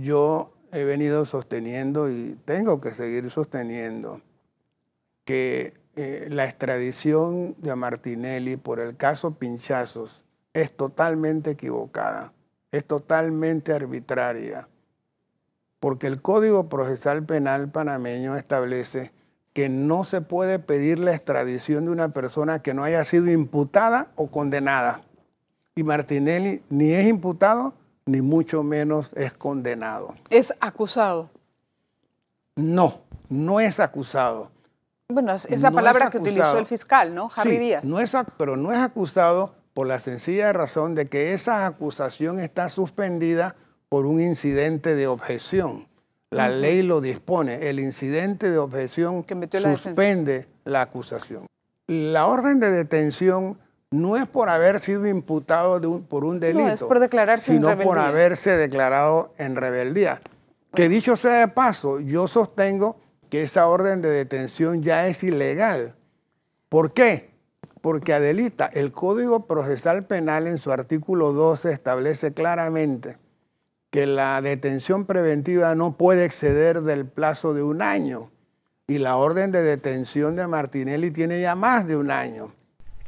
yo he venido sosteniendo y tengo que seguir sosteniendo que eh, la extradición de Martinelli por el caso Pinchazos es totalmente equivocada, es totalmente arbitraria, porque el Código Procesal Penal panameño establece que no se puede pedir la extradición de una persona que no haya sido imputada o condenada. Y Martinelli ni es imputado ni mucho menos es condenado. ¿Es acusado? No, no es acusado. Bueno, esa palabra que utilizó el fiscal, ¿no? Javi Díaz. No es, pero no es acusado por la sencilla razón de que esa acusación está suspendida por un incidente de objeción. La ley lo dispone. El incidente de objeción suspende la acusación. La orden de detención no es por haber sido imputado de por un delito, por sino por haberse declarado en rebeldía. Que dicho sea de paso, yo sostengo que esa orden de detención ya es ilegal. ¿Por qué? Porque Adelita, el Código Procesal Penal en su artículo 12 establece claramente que la detención preventiva no puede exceder del plazo de un año. Y la orden de detención de Martinelli tiene ya más de un año.